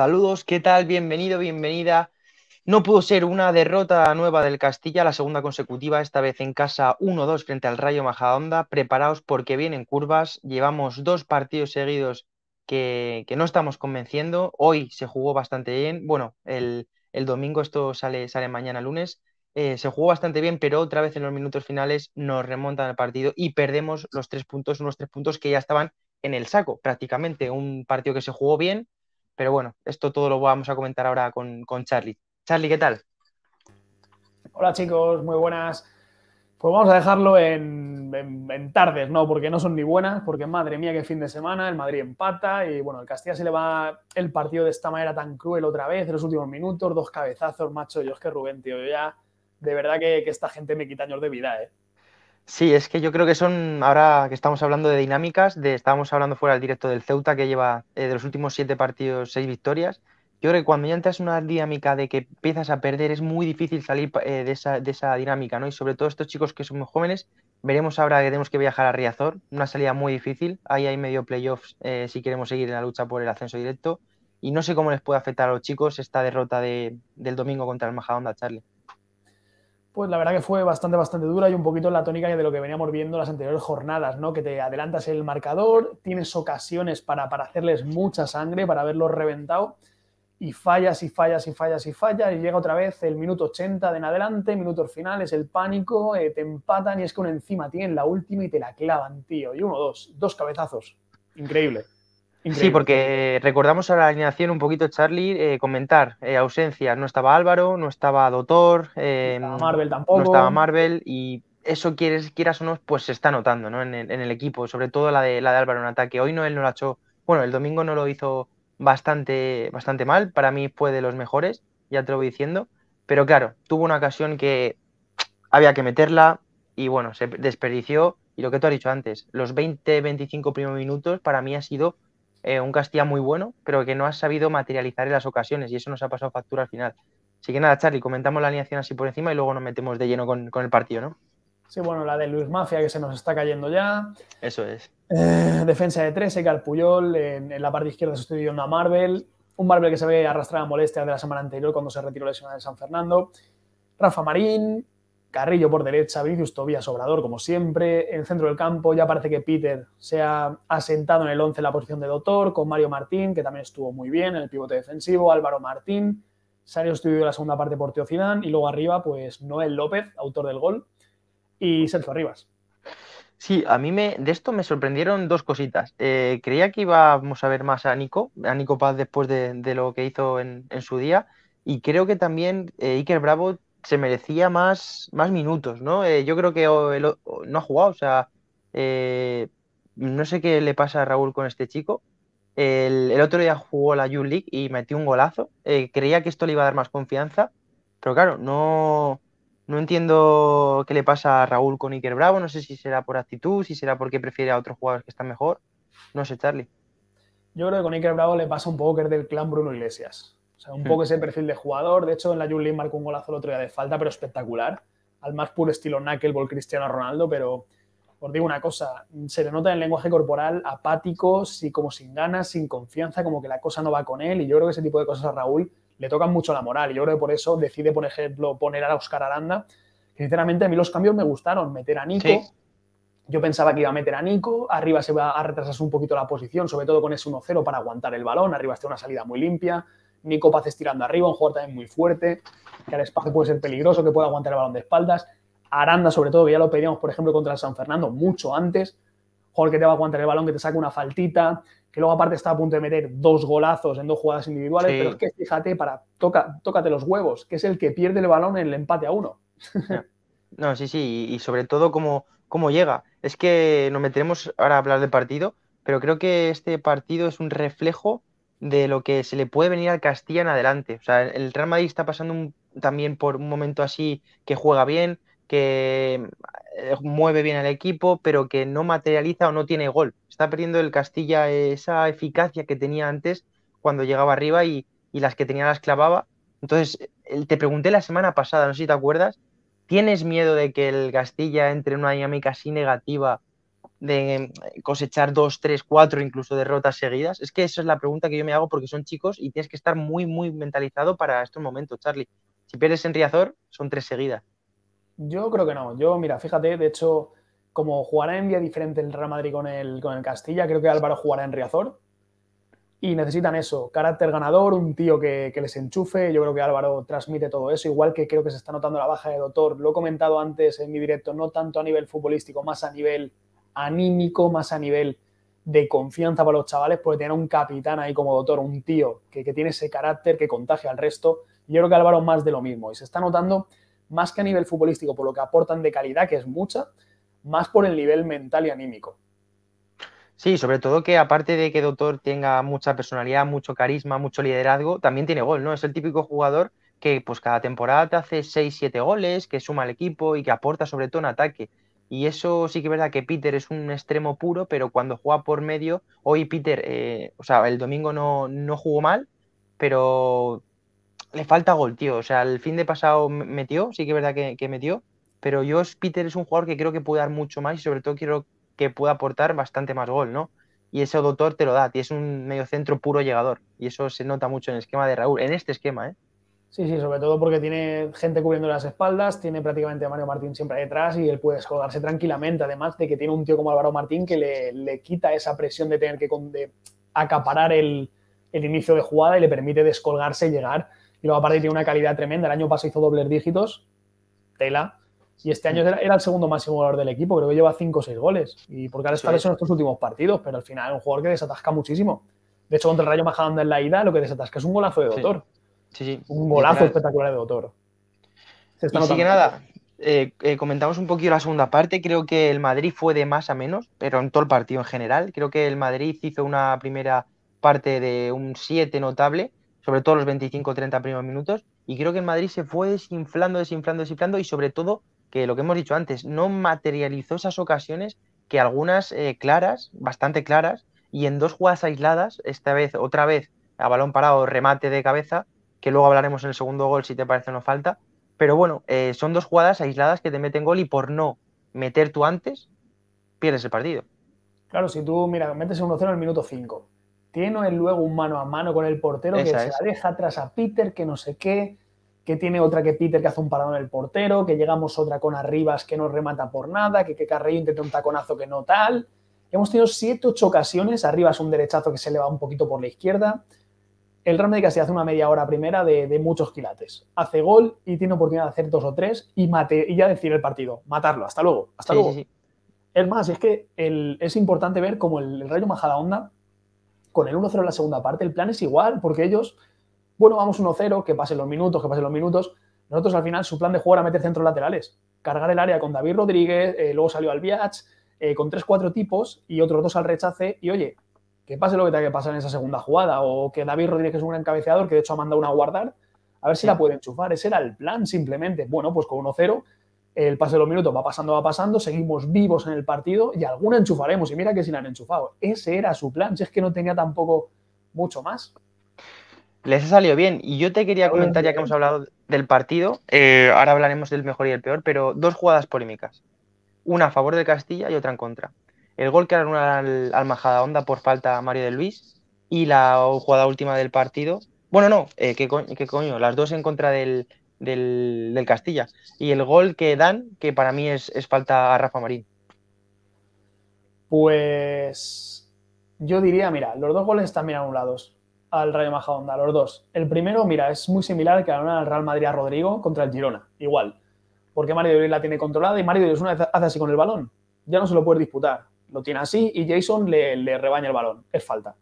Saludos, ¿qué tal? Bienvenido, bienvenida. No pudo ser una derrota nueva del Castilla, la segunda consecutiva, esta vez en casa 1-2 frente al Rayo Majadahonda. Preparaos porque vienen curvas. Llevamos dos partidos seguidos que, no estamos convenciendo. Hoy se jugó bastante bien. Bueno, el, domingo, esto sale, sale mañana lunes. Eh, se jugó bastante bien, pero otra vez en los minutos finales nos remontan el partido y perdemos los tres puntos, unos tres puntos que ya estaban en el saco prácticamente. Un partido que se jugó bien, pero bueno, esto todo lo vamos a comentar ahora con, con Charlie. Charlie, ¿qué tal? Hola chicos, muy buenas. Pues vamos a dejarlo en, en, tardes, ¿no? Porque no son ni buenas, porque madre mía, qué fin de semana, el Madrid empata y bueno, el Castilla se le va el partido de esta manera tan cruel otra vez, en los últimos minutos, dos cabezazos, macho, yo es que Rubén, tío, yo ya, de verdad que, que esta gente me quita años de vida, ¿eh? Sí, es que yo creo que son, ahora que estamos hablando de dinámicas, de estábamos hablando fuera del directo del Ceuta que lleva eh, de los últimos siete partidos seis victorias. Yo creo que cuando ya entras en una dinámica de que empiezas a perder es muy difícil salir eh, de, esa, dinámica, ¿no? Y sobre todo estos chicos que son muy jóvenes, veremos ahora que tenemos que viajar a Riazor, una salida muy difícil, ahí hay medio playoffs eh, si queremos seguir en la lucha por el ascenso directo y no sé cómo les puede afectar a los chicos esta derrota del domingo contra el Majadonda, Charlie pues la verdad que fue bastante, bastante dura y un poquito la tónica de lo que veníamos viendo las anteriores jornadas, ¿no? Que te adelantas el marcador, tienes ocasiones para, hacerles mucha sangre, para haberlos reventado, y fallas y fallas y fallas y fallas, y llega otra vez el minuto 80 de en adelante, minutos finales, el pánico, eh, te empatan y es que uno encima tienen la última y te la clavan, tío. Y uno, dos, dos cabezazos. Increíble. Sí, porque recordamos a la alineación un poquito, Charlie, eh, comentar eh, ausencias. No estaba Álvaro, no estaba Dotor, no estaba em, Marvel tampoco. No estaba Marvel y eso quieres, quieras o no, pues se está notando en, el, equipo, sobre todo la de, la de Álvaro en ataque. Hoy no, él no la hecho bueno, el domingo no lo hizo bastante, bastante mal, para mí fue de los mejores, ya te lo voy diciendo, pero claro, tuvo una ocasión que había que meterla y bueno, se desperdició y lo que tú has dicho antes, los 20-25 primeros minutos para mí ha sido eh, un Castilla muy bueno, pero que no ha sabido materializar en las ocasiones y eso nos ha pasado factura al final. Así que nada, Charlie, comentamos la alineación así por encima y luego nos metemos de lleno con, el partido, ¿no? Sí, bueno, la de Luis Mafia que se nos está cayendo ya. Eso es. Eh, defensa de 13, Carpuyol. En, la parte izquierda sustituyendo a Marvel. Un Marvel que se ve arrastrado a molestias de la semana anterior cuando se retiró la lesionado de San Fernando. Rafa Marín, Carrillo por derecha, Vinicius Tobías Obrador, como siempre. En centro del campo ya parece que Peter se ha asentado en el 11 en la posición de doctor, con Mario Martín, que también estuvo muy bien en el pivote defensivo, Álvaro Martín, se ha en la segunda parte por Teo y luego arriba, pues Noel López, autor del gol, y Sergio Rivas. Sí, a mí me, de esto me sorprendieron dos cositas. Eh, creía que íbamos a ver más a Nico, a Nico Paz después de, lo que hizo en, su día, y creo que también eh, Iker Bravo se merecía más, más minutos, ¿no? Eh, yo creo que no ha jugado, o sea, eh, no sé qué le pasa a Raúl con este chico. El, otro día jugó la Youth League y metió un golazo. Eh, creía que esto le iba a dar más confianza, pero claro, no, no entiendo qué le pasa a Raúl con Iker Bravo. No sé si será por actitud, si será porque prefiere a otros jugadores que están mejor. No sé, Charlie. Yo creo que con Iker Bravo le pasa un poco que es del clan Bruno Iglesias un hmm. poco ese perfil de jugador. De hecho, en la juli marcó un golazo el otro día de falta, pero espectacular. Al más puro estilo Knuckleball Cristiano Ronaldo, pero os digo una cosa, se le nota en el lenguaje corporal apático, como sin ganas, sin confianza, como que la cosa no va con él. Y yo creo que ese tipo de cosas a Raúl le tocan mucho la moral. Y yo creo que por eso decide, por ejemplo, poner a Oscar Aranda. sinceramente, a mí los cambios me gustaron. Meter a Nico. Yo pensaba que iba a meter a Nico. Arriba se va a retrasar un poquito la posición, sobre todo con ese 1-0 para aguantar el balón. Arriba está una salida muy limpia. Nico Paz estirando arriba, un jugador también muy fuerte, que al espacio puede ser peligroso, que puede aguantar el balón de espaldas. Aranda, sobre todo, ya lo pedíamos, por ejemplo, contra el San Fernando mucho antes. Jugador que te va a aguantar el balón, que te saca una faltita, que luego aparte está a punto de meter dos golazos en dos jugadas individuales, pero es que fíjate, para, toca, tócate los huevos, que es el que pierde el balón en el empate a uno. No, sí, sí, y, sobre todo cómo, cómo llega. Es que nos meteremos ahora a hablar del partido, pero creo que este partido es un reflejo de lo que se le puede venir al Castilla en adelante. O sea, el Real Madrid está pasando también por un momento así que juega bien, que eh, mueve bien al equipo, pero que no materializa o no tiene gol. Está perdiendo el Castilla esa eficacia que tenía antes cuando llegaba arriba y, y las que tenía las clavaba. Entonces, te pregunté la semana pasada, no sé si te acuerdas, ¿tienes miedo de que el Castilla entre en una dinámica así negativa de cosechar dos, tres, cuatro, incluso derrotas seguidas? Es que esa es la pregunta que yo me hago porque son chicos y tienes que estar muy, muy mentalizado para estos momentos, Charlie. Si pierdes en Riazor, son tres seguidas. Yo creo que no. Yo, mira, fíjate, de hecho, como jugará en día diferente el Real Madrid con el, con el Castilla, creo que Álvaro jugará en Riazor. Y necesitan eso, carácter ganador, un tío que, que les enchufe. Yo creo que Álvaro transmite todo eso, igual que creo que se está notando la baja de Doctor. Lo he comentado antes en mi directo, no tanto a nivel futbolístico, más a nivel anímico, más a nivel de confianza para los chavales, porque tener un capitán ahí como doctor, un tío que, tiene ese carácter que contagia al resto. yo creo que Álvaro más de lo mismo. Y se está notando más que a nivel futbolístico, por lo que aportan de calidad, que es mucha, más por el nivel mental y anímico. Sí, sobre todo que aparte de que Doctor tenga mucha personalidad, mucho carisma, mucho liderazgo, también tiene gol, ¿no? Es el típico jugador que pues cada temporada te hace 6, 7 goles, que suma al equipo y que aporta sobre todo en ataque. Y eso sí que es verdad que Peter es un extremo puro, pero cuando juega por medio, hoy Peter, eh, o sea, el domingo no, jugó mal, pero le falta gol, tío. O sea, el fin de pasado metió, sí que es verdad que, metió, pero yo, Peter es un jugador que creo que puede dar mucho más y sobre todo quiero que pueda aportar bastante más gol, ¿no? Y ese doctor te lo da, tío es un medio centro puro llegador. Y eso se nota mucho en el esquema de Raúl, en este esquema, ¿eh? Sí, sí, sobre todo porque tiene gente cubriendo las espaldas, tiene prácticamente a Mario Martín siempre detrás y él puede descolgarse tranquilamente, además de que tiene un tío como Álvaro Martín que le, quita esa presión de tener que acaparar el, inicio de jugada y le permite descolgarse y llegar. Y luego aparte tiene una calidad tremenda, el año pasado hizo dobles dígitos, tela, y este año era, el segundo máximo goleador del equipo, creo que lleva 5 o 6 goles, y porque ahora está en estos últimos partidos, pero al final es un jugador que desatasca muchísimo. De hecho, contra el Rayo Majadahonda en la ida, lo que desatasca es un golazo de doctor. Sí, sí. Un golazo espectacular de Otoro. así que nada, eh, eh, comentamos un poquito la segunda parte. Creo que el Madrid fue de más a menos, pero en todo el partido en general. Creo que el Madrid hizo una primera parte de un 7 notable, sobre todo los 25-30 primeros minutos. Y creo que el Madrid se fue desinflando, desinflando, desinflando. Y sobre todo, que lo que hemos dicho antes, no materializó esas ocasiones que algunas eh, claras, bastante claras, y en dos jugadas aisladas, esta vez, otra vez, a balón parado, remate de cabeza, que luego hablaremos en el segundo gol si te parece una falta. Pero bueno, eh, son dos jugadas aisladas que te meten gol y por no meter tú antes, pierdes el partido. Claro, si tú, mira, metes 1-0 en el minuto 5, tiene luego un mano a mano con el portero que se la deja atrás a Peter, que no sé qué, que tiene otra que Peter que hace un parado en el portero, que llegamos otra con Arribas que no remata por nada, que, que Carrillo intenta un taconazo que no tal. Hemos tenido 7-8 ocasiones, Arribas un derechazo que se le va un poquito por la izquierda, el Real Madrid casi hace una media hora primera de, muchos quilates. Hace gol y tiene oportunidad de hacer dos o tres y, mate, ya decir el partido, matarlo, hasta luego, hasta luego. Es más, es que es importante ver cómo el, Rayo onda con el 1-0 en la segunda parte, el plan es igual, porque ellos, bueno, vamos 1-0, que pasen los minutos, que pasen los minutos. Nosotros al final su plan de jugar era meter centros laterales, cargar el área con David Rodríguez, eh, luego salió al Viach, eh, con 3-4 tipos y otros dos al rechace. Y oye, que pase lo que tenga que pasar en esa segunda jugada, o que David Rodríguez es un gran cabeceador, que de hecho ha mandado una a guardar, a ver si la puede enchufar. Ese era el plan, simplemente. Bueno, pues con 1-0, el pase de los minutos va pasando, va pasando, seguimos vivos en el partido y alguna enchufaremos. Y mira que si la han enchufado. Ese era su plan, si es que no tenía tampoco mucho más. Les ha salido bien. Y yo te quería comentar, ya que hemos hablado del partido, eh, ahora hablaremos del mejor y el peor, pero dos jugadas polémicas. Una a favor de Castilla y otra en contra el gol que era al, almajada onda por falta a Mario de Luis y la jugada última del partido. Bueno, no, eh, ¿qué, coño? Las dos en contra del, Castilla. Y el gol que dan, que para mí es, falta a Rafa Marín. Pues yo diría, mira, los dos goles están bien anulados al Rayo Majadahonda, los dos. El primero, mira, es muy similar que al Real Madrid a Rodrigo contra el Girona, igual. Porque Mario de Luis la tiene controlada y Mario de Luis una hace así con el balón. Ya no se lo puede disputar lo tiene así y Jason le, rebaña el balón. Es falta.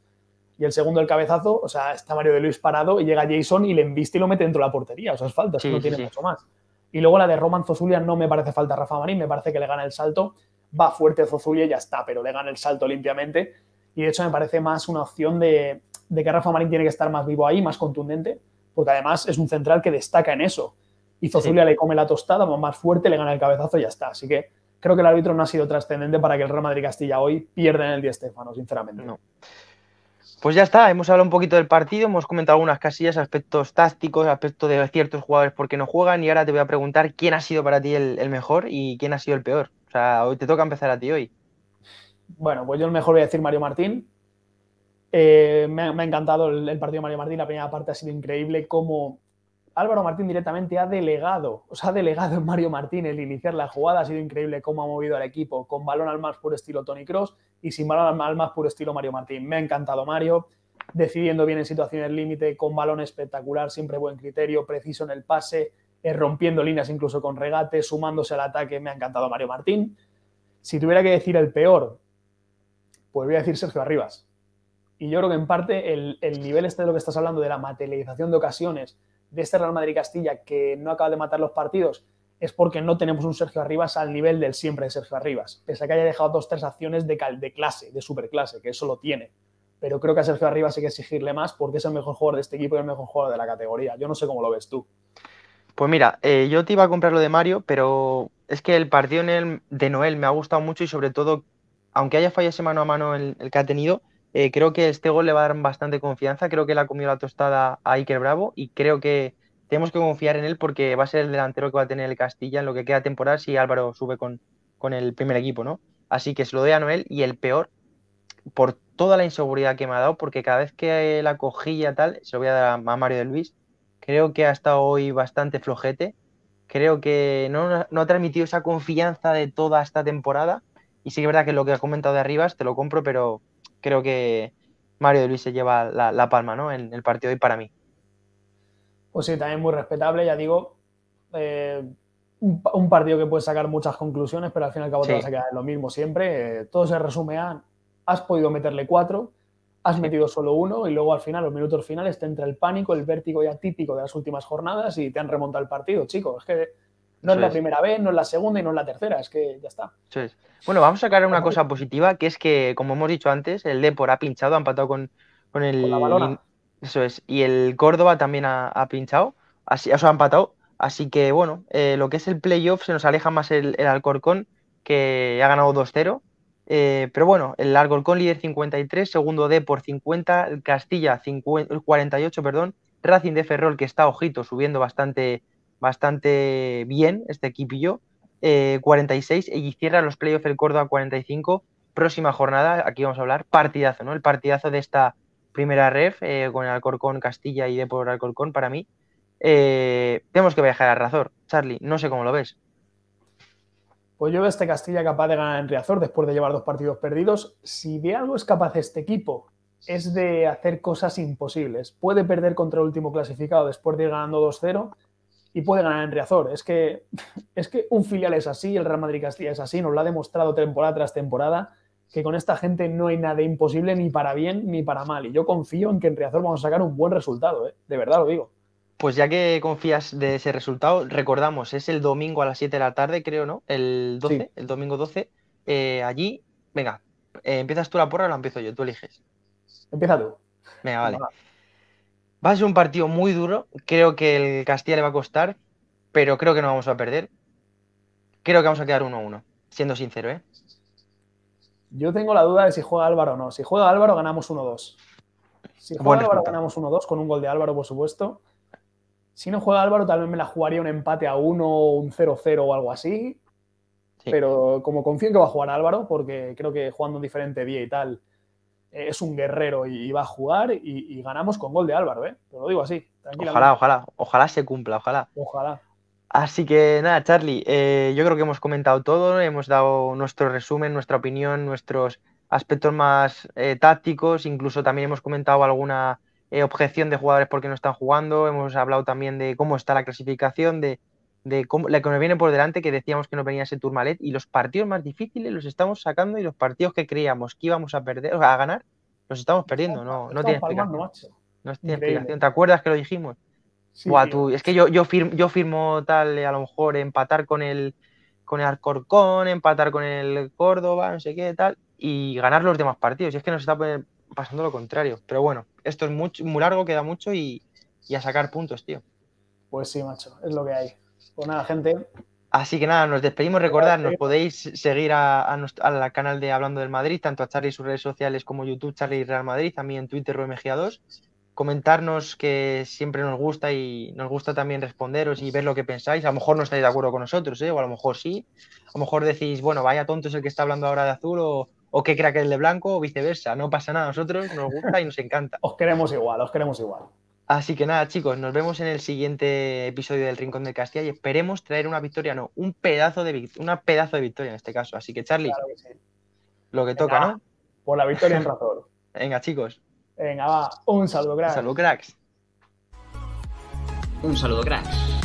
Y el segundo, el cabezazo, o sea, está Mario de Luis parado y llega Jason y le embiste y lo mete dentro de la portería. O sea, es falta, no tiene mucho más. Y luego la de Roman Zozulia no me parece falta Rafa Marín, me parece que le gana el salto. Va fuerte Zozulia y ya está, pero le gana el salto limpiamente. Y de hecho me parece más una opción de, que Rafa Marín tiene que estar más vivo ahí, más contundente, porque además es un central que destaca en eso. Y Zozulia le come la tostada, más fuerte, le gana el cabezazo y ya está. Así que creo que el árbitro no ha sido trascendente para que el Real Madrid Castilla hoy pierda en el Día Stéfano, sinceramente. No. Pues ya está, hemos hablado un poquito del partido, hemos comentado algunas casillas, aspectos tácticos, aspecto de ciertos jugadores por qué no juegan y ahora te voy a preguntar quién ha sido para ti el, mejor y quién ha sido el peor. O sea, hoy te toca empezar a ti hoy. Bueno, pues yo el mejor voy a decir Mario Martín. Eh, me, ha encantado el, el, partido de Mario Martín, la primera parte ha sido increíble, cómo Álvaro Martín directamente ha delegado, os ha delegado en Mario Martín el iniciar la jugada. Ha sido increíble cómo ha movido al equipo con balón al más puro estilo Tony Cross y sin balón al más puro estilo Mario Martín. Me ha encantado Mario, decidiendo bien en situaciones límite, con balón espectacular, siempre buen criterio, preciso en el pase, eh, rompiendo líneas incluso con regate, sumándose al ataque. Me ha encantado Mario Martín. Si tuviera que decir el peor, pues voy a decir Sergio Arribas. Y yo creo que en parte el, el nivel este de lo que estás hablando, de la materialización de ocasiones de este Real Madrid Castilla que no acaba de matar los partidos es porque no tenemos un Sergio Arribas al nivel del siempre de Sergio Arribas, pese a que haya dejado dos tres acciones de, de clase, de superclase, que eso lo tiene. Pero creo que a Sergio Arribas hay que exigirle más porque es el mejor jugador de este equipo y el mejor jugador de la categoría. Yo no sé cómo lo ves tú. Pues mira, eh, yo te iba a comprar lo de Mario, pero es que el partido en de Noel me ha gustado mucho y sobre todo, aunque haya fallado ese mano a mano el que ha tenido, eh, creo que este gol le va a dar bastante confianza. Creo que le ha comido la tostada a Iker Bravo y creo que tenemos que confiar en él porque va a ser el delantero que va a tener el Castilla en lo que queda temporada si Álvaro sube con, el primer equipo, ¿no? Así que se lo doy a Noel y el peor, por toda la inseguridad que me ha dado, porque cada vez que la cogía tal, se lo voy a dar a Mario de Luis. Creo que ha estado hoy bastante flojete. Creo que no, no ha transmitido esa confianza de toda esta temporada. Y sí que es verdad que lo que has comentado de arriba te lo compro, pero creo que Mario de Luis se lleva la, palma ¿no? en el partido y para mí. Pues sí, también muy respetable, ya digo. Eh, un, partido que puede sacar muchas conclusiones, pero al fin y al cabo te vas a quedar lo mismo siempre. Eh, todo se resume a has podido meterle cuatro, has metido solo uno y luego al final, los minutos finales, te entra el pánico, el vértigo ya típico de las últimas jornadas y te han remontado el partido, chicos. Es que no es la primera vez, no es la segunda y no es la tercera, es que ya está. Bueno, vamos a sacar una cosa positiva, que es que, como hemos dicho antes, el Depor ha pinchado, ha empatado con, con el... Eso es, y el Córdoba también ha, pinchado, así, ha empatado, así que, bueno, eh, lo que es el playoff se nos aleja más el, el Alcorcón, que ha ganado 2-0, eh, pero bueno, el Alcorcón líder 53, segundo por 50, Castilla 48, perdón, Racing de Ferrol, que está, ojito, subiendo bastante bastante bien este Y yo, 46 eh, y cierra los playoffs el Córdoba 45. Próxima jornada, aquí vamos a hablar, partidazo, ¿no? El partidazo de esta primera ref con eh, con Alcorcón, Castilla y de Depor Alcorcón para mí. Eh, tenemos que viajar a Razor, Charlie, no sé cómo lo ves. Pues yo veo este Castilla capaz de ganar en Riazor después de llevar dos partidos perdidos. Si de algo es capaz este equipo, es de hacer cosas imposibles. Puede perder contra el último clasificado después de ir ganando 2-0 y puede ganar en Riazor. Es que, es que un filial es así, el Real Madrid Castilla es así, nos lo ha demostrado temporada tras temporada, que con esta gente no hay nada imposible ni para bien ni para mal. Y yo confío en que en Riazor vamos a sacar un buen resultado, ¿eh? de verdad lo digo. Pues ya que confías de ese resultado, recordamos, es el domingo a las 7 de la tarde, creo, ¿no? El 12, el domingo 12. Eh, allí, venga, eh, ¿empiezas tú la porra o la empiezo yo? Tú eliges. Empieza tú. Venga, vale. Va a ser un partido muy duro. Creo que el Castilla le va a costar, pero creo que no vamos a perder. Creo que vamos a quedar 1-1, siendo sincero, ¿eh? Yo tengo la duda de si juega Álvaro o no. Si juega Álvaro, ganamos 1-2. Si juega Álvaro, ganamos 1-2 con un gol de Álvaro, por supuesto. Si no juega Álvaro, tal vez me la jugaría un empate a 1, o un 0-0 o algo así. Pero como confío en que va a jugar Álvaro, porque creo que jugando un diferente día y tal, es un guerrero y, va a jugar y, ganamos con gol de Álvaro, ¿eh? Te lo digo así, Ojalá, ojalá, ojalá se cumpla, ojalá. Ojalá. Así que nada, Charlie, eh, yo creo que hemos comentado todo, hemos dado nuestro resumen, nuestra opinión, nuestros aspectos más eh, tácticos, incluso también hemos comentado alguna eh, objeción de jugadores porque no están jugando, hemos hablado también de cómo está la clasificación, de de la que nos viene por delante, que decíamos que no venía ese Turmalet y los partidos más difíciles los estamos sacando y los partidos que creíamos que íbamos a perder, o a ganar, los estamos perdiendo, no, no tiene explicación. No tiene ¿Te acuerdas que lo dijimos? tú, es que yo, yo, firmo, yo firmo tal, a lo mejor empatar con el, con el Alcorcón, empatar con el Córdoba, no sé qué, tal, y ganar los demás partidos. Y es que nos está pasando lo contrario. Pero bueno, esto es muy, muy largo, queda mucho y, y a sacar puntos, tío. Pues sí, macho, es lo que hay. Pues nada, gente. Así que nada, nos despedimos. Recordad, nos podéis seguir al canal de Hablando del Madrid, tanto a Charlie y sus redes sociales como YouTube, Charlie y Real Madrid, también en Twitter, mga 2 Comentarnos que siempre nos gusta y nos gusta también responderos y ver lo que pensáis. A lo mejor no estáis de acuerdo con nosotros, ¿eh? o a lo mejor sí. A lo mejor decís, bueno, vaya tonto es el que está hablando ahora de azul o, o crea que es el de blanco o viceversa. No pasa nada, a nosotros nos gusta y nos encanta. Os queremos igual, os queremos igual. Así que nada, chicos, nos vemos en el siguiente episodio del Rincón de Castilla y esperemos traer una victoria, no, un pedazo de, una pedazo de victoria en este caso. Así que, Charlie, lo que toca, ¿no? Por la victoria en razón. Venga, chicos. Venga, va. Un saludo, cracks. Un saludo, cracks. Un saludo, cracks.